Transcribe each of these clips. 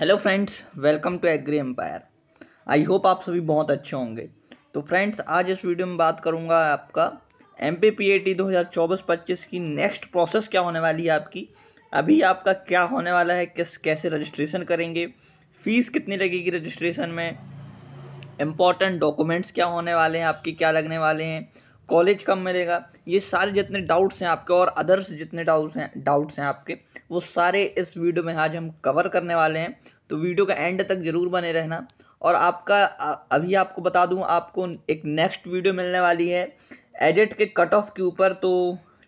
hello friends welcome to Agri Empire I hope आप सभी बहुत अच्छे होंगे तो फ्रेंड्स आज इस वीडियो में बात करूंगा आपका M P P A T दो हज़ार चौबीस पच्चीस की नेक्स्ट प्रोसेस क्या होने वाली है आपकी अभी आपका क्या होने वाला है किस कैसे रजिस्ट्रेशन करेंगे फीस कितनी लगेगी रजिस्ट्रेशन में इम्पॉर्टेंट डॉक्यूमेंट्स क्या होने वाले हैं आपके क्या लगने वाले हैं कॉलेज कब मिलेगा ये सारे जितने डाउट्स हैं आपके और अदर्स जितने डाउट्स हैं डाउट्स हैं आपके वो सारे इस वीडियो में आज हम कवर करने वाले हैं तो वीडियो का एंड तक ज़रूर बने रहना और आपका अभी आपको बता दूं आपको एक नेक्स्ट वीडियो मिलने वाली है एडिट के कट ऑफ के ऊपर तो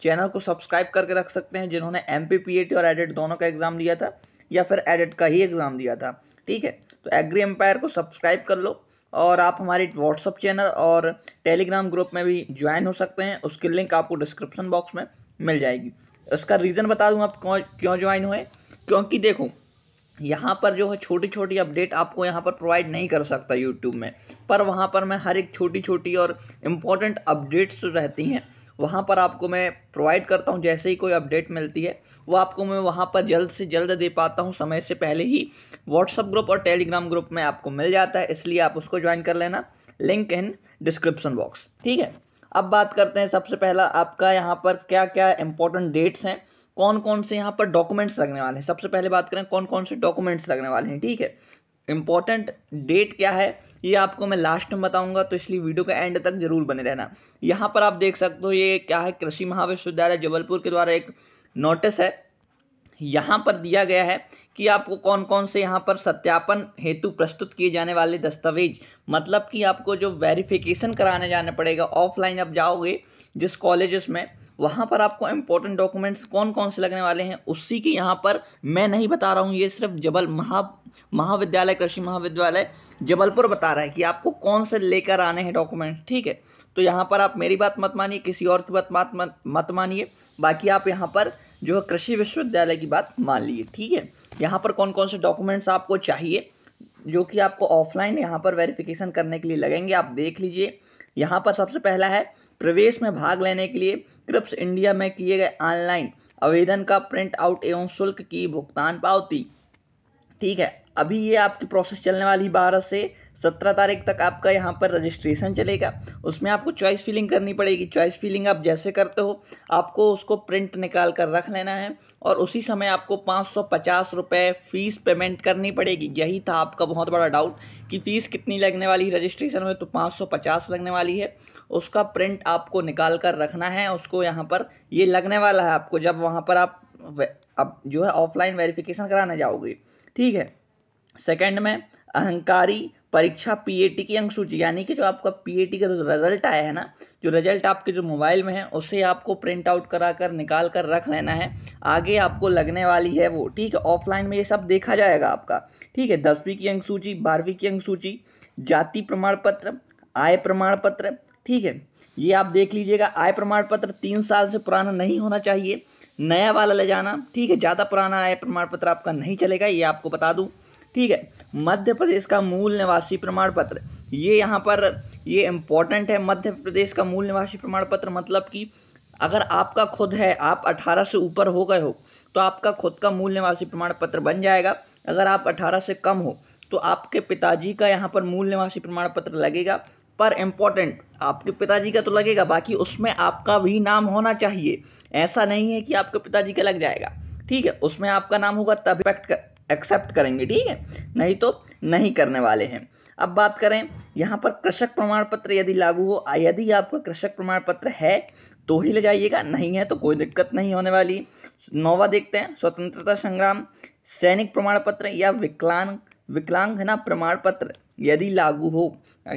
चैनल को सब्सक्राइब करके रख सकते हैं जिन्होंने एम पी और एडिट दोनों का एग्ज़ाम दिया था या फिर एडिट का ही एग्ज़ाम दिया था ठीक है तो एग्री एम्पायर को सब्सक्राइब कर लो और आप हमारे व्हाट्सअप चैनल और टेलीग्राम ग्रुप में भी ज्वाइन हो सकते हैं उसकी लिंक आपको डिस्क्रिप्शन बॉक्स में मिल जाएगी उसका रीज़न बता दूँ आप क्यों ज्वाइन हुए क्योंकि देखो यहाँ पर जो है छोटी छोटी अपडेट आपको यहाँ पर प्रोवाइड नहीं कर सकता यूट्यूब में पर वहाँ पर मैं हर एक छोटी छोटी और इम्पोर्टेंट अपडेट्स रहती हैं वहाँ पर आपको मैं प्रोवाइड करता हूँ जैसे ही कोई अपडेट मिलती है वो आपको मैं वहाँ पर जल्द से जल्द दे पाता हूँ समय से पहले ही व्हाट्सअप ग्रुप और टेलीग्राम ग्रुप में आपको मिल जाता है इसलिए आप उसको ज्वाइन कर लेना लिंक इन डिस्क्रिप्शन बॉक्स ठीक है अब बात करते हैं सबसे पहला आपका यहाँ पर क्या क्या इंपॉर्टेंट डेट्स हैं कौन कौन से यहाँ पर डॉक्यूमेंट्स लगने वाले हैं सबसे पहले बात करें कौन कौन से डॉक्यूमेंट्स लगने वाले हैं ठीक है इंपॉर्टेंट डेट क्या है ये आपको मैं लास्ट में बताऊंगा तो इसलिए वीडियो का एंड तक जरूर बने रहना यहाँ पर आप देख सकते हो ये क्या है कृषि महाविश्वविद्यालय जबलपुर के द्वारा एक नोटिस है यहाँ पर दिया गया है कि आपको कौन कौन से यहाँ पर सत्यापन हेतु प्रस्तुत किए जाने वाले दस्तावेज मतलब कि आपको जो वेरिफिकेशन कराने जाना पड़ेगा ऑफलाइन आप जाओगे जिस कॉलेज में वहां पर आपको इंपॉर्टेंट डॉक्यूमेंट्स कौन कौन से लगने वाले हैं उसी की यहाँ पर मैं नहीं बता रहा हूँ ये सिर्फ जबल महा महाविद्यालय कृषि महाविद्यालय जबलपुर बता रहा है कि आपको कौन से लेकर आने हैं डॉक्यूमेंट ठीक है तो यहाँ पर आप मेरी बात मत मानिए किसी और की बात मत मत, मत मानिए बाकी आप यहाँ पर जो है कृषि विश्वविद्यालय की बात मान लीजिए ठीक है यहाँ पर कौन कौन से डॉक्यूमेंट्स आपको चाहिए जो कि आपको ऑफलाइन यहाँ पर वेरिफिकेशन करने के लिए लगेंगे आप देख लीजिए यहाँ पर सबसे पहला है प्रवेश में भाग लेने के लिए क्रिप्स इंडिया में किए गए ऑनलाइन आवेदन का प्रिंट आउट एवं शुल्क की भुगतान पावती ठीक है अभी ये आपकी प्रोसेस चलने वाली बारह से सत्रह तारीख तक आपका यहाँ पर रजिस्ट्रेशन चलेगा उसमें आपको चॉइस फिलिंग करनी पड़ेगी चॉइस फिलिंग आप जैसे करते हो आपको उसको प्रिंट निकाल कर रख लेना है और उसी समय आपको पाँच सौ पचास रुपये फ़ीस पेमेंट करनी पड़ेगी यही था आपका बहुत बड़ा डाउट कि फ़ीस कितनी लगने वाली है रजिस्ट्रेशन में तो पाँच सौ पचास लगने वाली है उसका प्रिंट आपको निकाल कर रखना है उसको यहाँ पर ये लगने वाला है आपको जब वहाँ पर आप अब जो है ऑफलाइन वेरिफिकेशन कराने जाओगे ठीक है सेकंड में अहंकारी परीक्षा पीएटी की अंक सूची यानी कि जो आपका पीएटी का जो रिजल्ट आया है ना जो रिजल्ट आपके जो मोबाइल में है उसे आपको प्रिंट आउट करा कर निकाल कर रख लेना है आगे आपको लगने वाली है वो ठीक है ऑफलाइन में ये सब देखा जाएगा आपका ठीक है दसवीं की अंक सूची बारहवीं की अंक सूची जाति प्रमाण पत्र आय प्रमाण पत्र ठीक है ये आप देख लीजिएगा आय प्रमाण पत्र तीन साल से पुराना नहीं होना चाहिए नया वाला ले जाना ठीक है ज़्यादा पुराना आय प्रमाण पत्र आपका नहीं चलेगा ये आपको बता दूँ ठीक है मध्य प्रदेश का मूल निवासी प्रमाण पत्र ये यहाँ पर ये इम्पोर्टेंट है मध्य प्रदेश का मूल निवासी प्रमाण पत्र मतलब कि अगर आपका खुद है आप 18 से ऊपर हो गए हो तो आपका खुद का मूल निवासी प्रमाण पत्र बन जाएगा अगर आप 18 से कम हो तो आपके पिताजी का यहाँ पर मूल निवासी प्रमाण पत्र लगेगा पर इम्पोर्टेंट आपके पिताजी का तो लगेगा बाकी उसमें आपका भी नाम होना चाहिए ऐसा नहीं है कि आपके पिताजी का लग जाएगा ठीक है उसमें आपका नाम होगा तब इफेक्ट कर एक्सेप्ट करेंगे ठीक है नहीं तो नहीं करने वाले हैं अब बात करें यहाँ पर कृषक प्रमाण पत्र यदि लागू हो यदि आपका कृषक प्रमाण पत्र है तो ही ले जाइएगा नहीं है तो कोई दिक्कत नहीं होने वाली नोवा देखते हैं स्वतंत्रता संग्राम सैनिक प्रमाण पत्र या विकलांग विकलांग है ना प्रमाण पत्र यदि लागू हो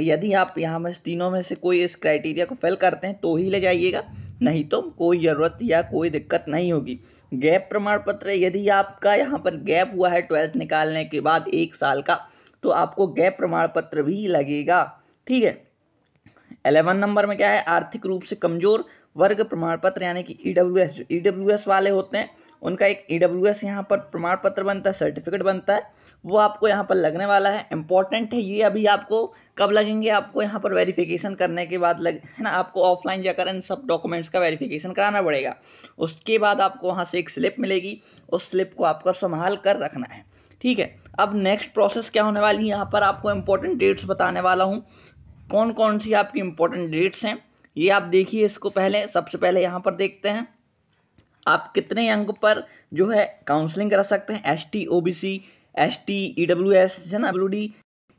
यदि आप यहाँ में तीनों में से कोई इस क्राइटेरिया को फिल करते हैं तो ही ले जाइएगा नहीं तो कोई ज़रूरत या कोई दिक्कत नहीं होगी गैप प्रमाण पत्र यदि आपका यहाँ पर गैप हुआ है ट्वेल्थ निकालने के बाद एक साल का तो आपको गैप प्रमाण पत्र भी लगेगा ठीक है एलेवन नंबर में क्या है आर्थिक रूप से कमजोर वर्ग प्रमाण पत्र यानी कि ईडब्ल्यूएस e ईडब्ल्यूएस e वाले होते हैं उनका एक ईडब्ल्यूएस e यहाँ पर प्रमाण पत्र बनता है सर्टिफिकेट बनता है वो आपको यहाँ पर लगने वाला है इंपॉर्टेंट है ये अभी आपको कब लगेंगे आपको यहाँ पर वेरिफिकेशन करने के बाद लग है ना आपको ऑफलाइन जाकर इन सब डॉक्यूमेंट्स का वेरिफिकेशन कराना पड़ेगा उसके बाद आपको वहाँ से एक स्लिप मिलेगी उस स्लिप को आपको संभाल कर रखना है ठीक है अब नेक्स्ट प्रोसेस क्या होने वाली है यहाँ पर आपको इम्पोर्टेंट डेट्स बताने वाला हूँ कौन कौन सी आपकी इम्पोर्टेंट डेट्स हैं ये आप देखिए इसको पहले सबसे पहले यहाँ पर देखते हैं आप कितने अंक पर जो है काउंसलिंग करा सकते हैं S T O B C S T E W S है ना डब्ल्यू डी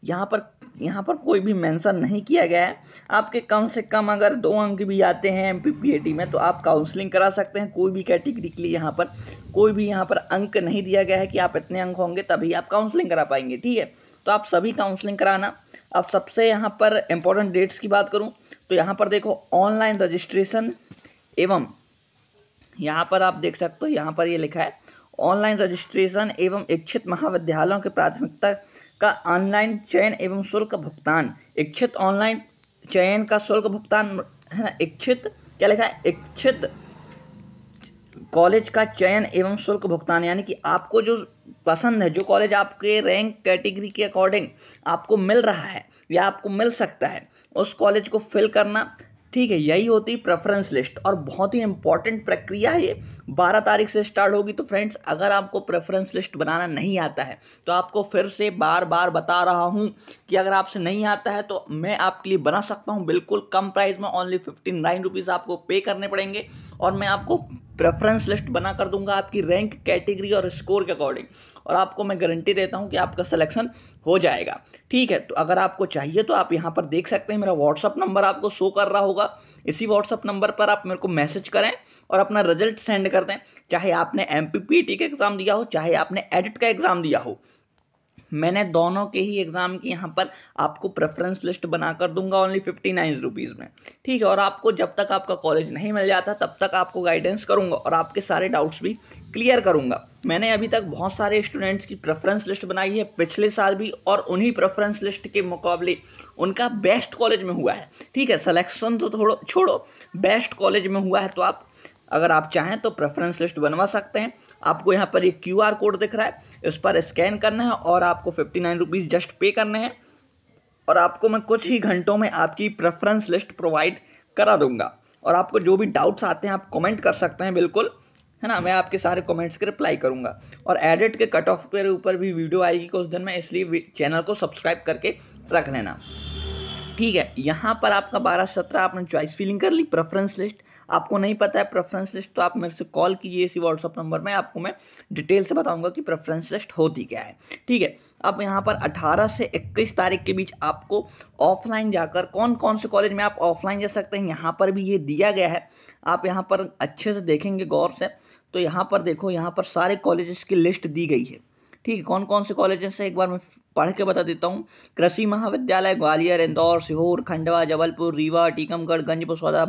यहाँ पर यहाँ पर कोई भी मेंशन नहीं किया गया है आपके कम से कम अगर दो अंक भी आते हैं एम पी में तो आप काउंसलिंग करा सकते हैं कोई भी कैटेगरी के लिए यहाँ पर कोई भी यहाँ पर अंक नहीं दिया गया है कि आप इतने अंक होंगे तभी आप काउंसलिंग करा पाएंगे ठीक है तो आप सभी काउंसलिंग कराना अब सबसे यहाँ पर इम्पोर्टेंट डेट्स की बात करूँ तो यहाँ पर देखो ऑनलाइन रजिस्ट्रेशन एवं यहाँ पर आप देख सकते हो यहाँ पर ये यह लिखा है ऑनलाइन रजिस्ट्रेशन एवं इच्छित महाविद्यालयों के प्राथमिकता का ऑनलाइन चयन एवं शुल्क भुगतान इच्छित ऑनलाइन चयन का शुल्क भुगतान है ना इच्छित क्या लिखा है इच्छित कॉलेज का चयन एवं शुल्क भुगतान यानी कि आपको जो पसंद है जो कॉलेज आपके रैंक कैटेगरी के अकॉर्डिंग आपको मिल रहा है या आपको मिल सकता है उस कॉलेज को फिल करना ठीक है यही होती प्रेफरेंस लिस्ट और बहुत ही इंपॉर्टेंट प्रक्रिया है ये बारह तारीख से स्टार्ट होगी तो फ्रेंड्स अगर आपको प्रेफरेंस लिस्ट बनाना नहीं आता है तो आपको फिर से बार बार बता रहा हूँ कि अगर आपसे नहीं आता है तो मैं आपके लिए बना सकता हूँ बिल्कुल कम प्राइस में ओनली फिफ्टी नाइन रुपीज़ आपको पे करने पड़ेंगे और मैं आपको प्रेफरेंस लिस्ट बना कर दूंगा आपकी रैंक कैटेगरी और स्कोर के अकॉर्डिंग और आपको मैं गारंटी देता हूं कि आपका सिलेक्शन हो जाएगा ठीक है तो अगर आपको चाहिए तो आप यहां पर देख सकते हैं मेरा व्हाट्सअप नंबर आपको शो कर रहा होगा इसी व्हाट्सअप नंबर पर आप मेरे को मैसेज करें और अपना रिजल्ट सेंड कर दें चाहे आपने एम का एग्ज़ाम दिया हो चाहे आपने एडिट का एग्ज़ाम दिया हो मैंने दोनों के ही एग्ज़ाम की यहाँ पर आपको प्रेफरेंस लिस्ट बनाकर दूंगा ओनली फिफ्टी नाइन रुपीज़ में ठीक है और आपको जब तक आपका कॉलेज नहीं मिल जाता तब तक आपको गाइडेंस करूँगा और आपके सारे डाउट्स भी क्लियर करूँगा मैंने अभी तक बहुत सारे स्टूडेंट्स की प्रेफरेंस लिस्ट बनाई है पिछले साल भी और उन्हीं प्रेफरेंस लिस्ट के मुकाबले उनका बेस्ट कॉलेज में हुआ है ठीक है सिलेक्शन तो थोड़ो छोड़ो बेस्ट कॉलेज में हुआ है तो आप अगर आप चाहें तो प्रेफरेंस लिस्ट बनवा सकते हैं आपको यहाँ पर एक क्यू कोड दिख रहा है इस पर स्कैन करना है और आपको फिफ्टी नाइन रुपीज़ जस्ट पे करने हैं और आपको मैं कुछ ही घंटों में आपकी प्रेफरेंस लिस्ट प्रोवाइड करा दूंगा और आपको जो भी डाउट्स आते हैं आप कमेंट कर सकते हैं बिल्कुल है ना मैं आपके सारे कमेंट्स के रिप्लाई करूंगा और एडिट के कट ऑफ के ऊपर भी वीडियो आएगी कुछ दिन में इसलिए चैनल को सब्सक्राइब करके रख लेना ठीक है यहाँ पर आपका बारह सत्रह आपने चॉइस फिलिंग कर ली प्रेफरेंस लिस्ट आपको नहीं पता है प्रेफरेंस लिस्ट तो आप मेरे से कॉल कीजिए इसी व्हाट्सअप नंबर में आपको मैं डिटेल से बताऊंगा कि प्रेफरेंस लिस्ट होती क्या है ठीक है अब यहाँ पर 18 से 21 तारीख के बीच आपको ऑफलाइन जाकर कौन कौन से कॉलेज में आप ऑफलाइन जा सकते हैं यहाँ पर भी ये दिया गया है आप यहाँ पर अच्छे से देखेंगे गौर से तो यहाँ पर देखो यहाँ पर सारे कॉलेज की लिस्ट दी गई है ठीक है कौन कौन से कॉलेजेस है एक बार मैं पढ़ के बता देता हूँ कृषि महाविद्यालय ग्वालियर इंदौर सीहोर खंडवा जबलपुर रीवा टीकमगढ़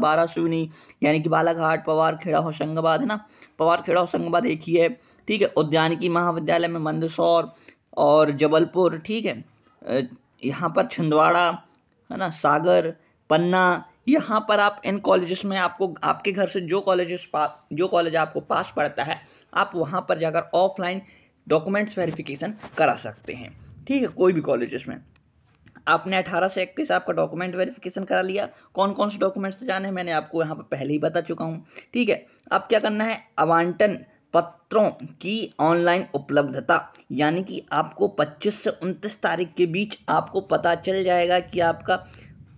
बारा सुनी यानी कि बालाघाट पवार खेड़ा होशंगाबाद है ना पवार खेड़ा होशंगाबाद एक ही है ठीक है उद्यानिकी महाविद्यालय में मंदसौर और जबलपुर ठीक है यहाँ पर छिंदवाड़ा है ना सागर पन्ना यहाँ पर आप इन कॉलेजेस में आपको आपके घर से जो कॉलेजेस जो कॉलेज आपको पास पड़ता है आप वहाँ पर जाकर ऑफलाइन डॉक्यूमेंट्स वेरिफिकेशन करा सकते हैं ठीक है कोई भी कॉलेज में आपने 18 से इक्कीस आपका डॉक्यूमेंट वेरिफिकेशन करा लिया कौन कौन से डॉक्यूमेंट्स जाने मैंने आपको यहाँ पर पहले ही बता चुका हूँ ठीक है अब क्या करना है आवंटन पत्रों की ऑनलाइन उपलब्धता यानी कि आपको 25 से 29 तारीख के बीच आपको पता चल जाएगा कि आपका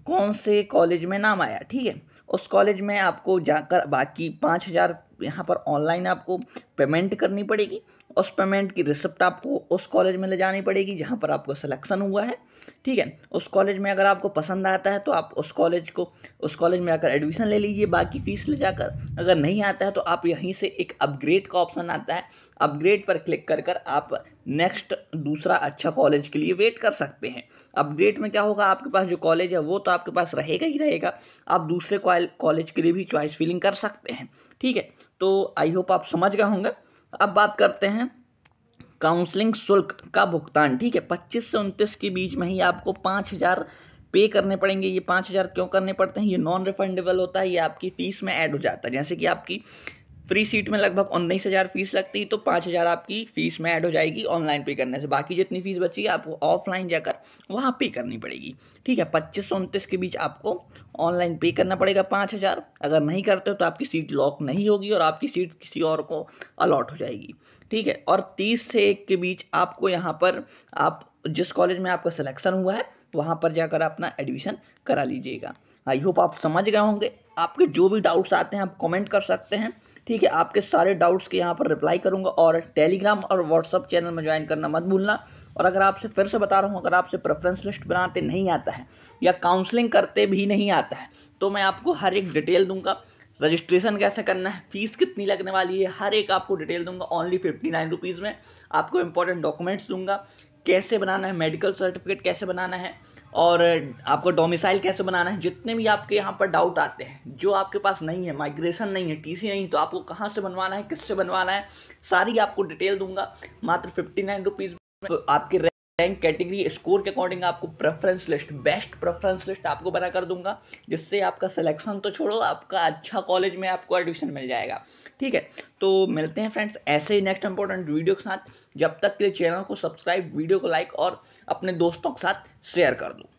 कौन से कॉलेज में नाम आया ठीक है उस कॉलेज में आपको जाकर बाकी पाँच हज़ार यहाँ पर ऑनलाइन आपको पेमेंट करनी पड़ेगी उस पेमेंट की रिसिप्ट आपको उस कॉलेज में ले जानी पड़ेगी जहाँ पर आपको सिलेक्शन हुआ है ठीक है उस कॉलेज में अगर आपको पसंद आता है तो आप उस कॉलेज को उस कॉलेज में आकर एडमिशन ले लीजिए बाकी फीस ले जाकर अगर नहीं आता है तो आप यहीं से एक अपग्रेड का ऑप्शन आता है अपग्रेड पर क्लिक कर कर आप नेक्स्ट दूसरा अच्छा कॉलेज के लिए वेट कर सकते हैं अपग्रेड में क्या होगा आपके पास जो कॉलेज है वो तो आपके पास रहेगा ही रहेगा आप दूसरे कॉलेज के लिए भी चॉइस फिलिंग कर सकते हैं ठीक है तो आई होप आप समझ गए होंगे अब बात करते हैं काउंसलिंग शुल्क का भुगतान ठीक है पच्चीस से उनतीस के बीच में ही आपको पाँच हज़ार पे करने पड़ेंगे ये पाँच हज़ार क्यों करने पड़ते हैं ये नॉन रिफंडेबल होता है ये आपकी फीस में ऐड हो जाता है जैसे कि आपकी फ्री सीट में लगभग उन्नीस हज़ार फीस लगती है तो पाँच हज़ार आपकी फ़ीस में ऐड हो जाएगी ऑनलाइन पे करने से बाकी जितनी फ़ीस बची है आपको ऑफलाइन जाकर वहाँ पे करनी पड़ेगी ठीक है पच्चीस सौ उनतीस के बीच आपको ऑनलाइन पे करना पड़ेगा पाँच हज़ार अगर नहीं करते हो तो आपकी सीट लॉक नहीं होगी और आपकी सीट किसी और को अलॉट हो जाएगी ठीक है और तीस से एक के बीच आपको यहाँ पर आप जिस कॉलेज में आपका सिलेक्शन हुआ है वहाँ पर जाकर अपना एडमिशन करा लीजिएगा आई होप आप समझ गए होंगे आपके जो भी डाउट्स आते हैं आप कमेंट कर सकते हैं ठीक है आपके सारे डाउट्स के यहाँ पर रिप्लाई करूँगा और टेलीग्राम और व्हाट्सअप चैनल में ज्वाइन करना मत भूलना और अगर आपसे फिर से बता रहा हूँ अगर आपसे प्रेफरेंस लिस्ट बनाते नहीं आता है या काउंसलिंग करते भी नहीं आता है तो मैं आपको हर एक डिटेल दूंगा रजिस्ट्रेशन कैसे करना है फीस कितनी लगने वाली है हर एक आपको डिटेल दूंगा ओनली फिफ्टी नाइन रुपीज़ में आपको इंपॉर्टेंट डॉक्यूमेंट्स दूंगा कैसे बनाना है मेडिकल सर्टिफिकेट कैसे बनाना है और आपको डोमिसाइल कैसे बनाना है जितने भी आपके यहाँ पर डाउट आते हैं जो आपके पास नहीं है माइग्रेशन नहीं है टीसी नहीं तो आपको कहाँ से बनवाना है किससे बनवाना है सारी आपको डिटेल दूंगा मात्र फिफ्टी नाइन रुपीज़ आपके रैंक कैटेगरी स्कोर के अकॉर्डिंग आपको preference list best preference list आपको बना कर दूंगा जिससे आपका सिलेक्शन तो छोड़ो आपका अच्छा कॉलेज में आपको एडमिशन मिल जाएगा ठीक है तो मिलते हैं फ्रेंड्स ऐसे ही नेक्स्ट इंपॉर्टेंट वीडियो के साथ जब तक के लिए चैनल को सब्सक्राइब वीडियो को लाइक और अपने दोस्तों के साथ शेयर कर दो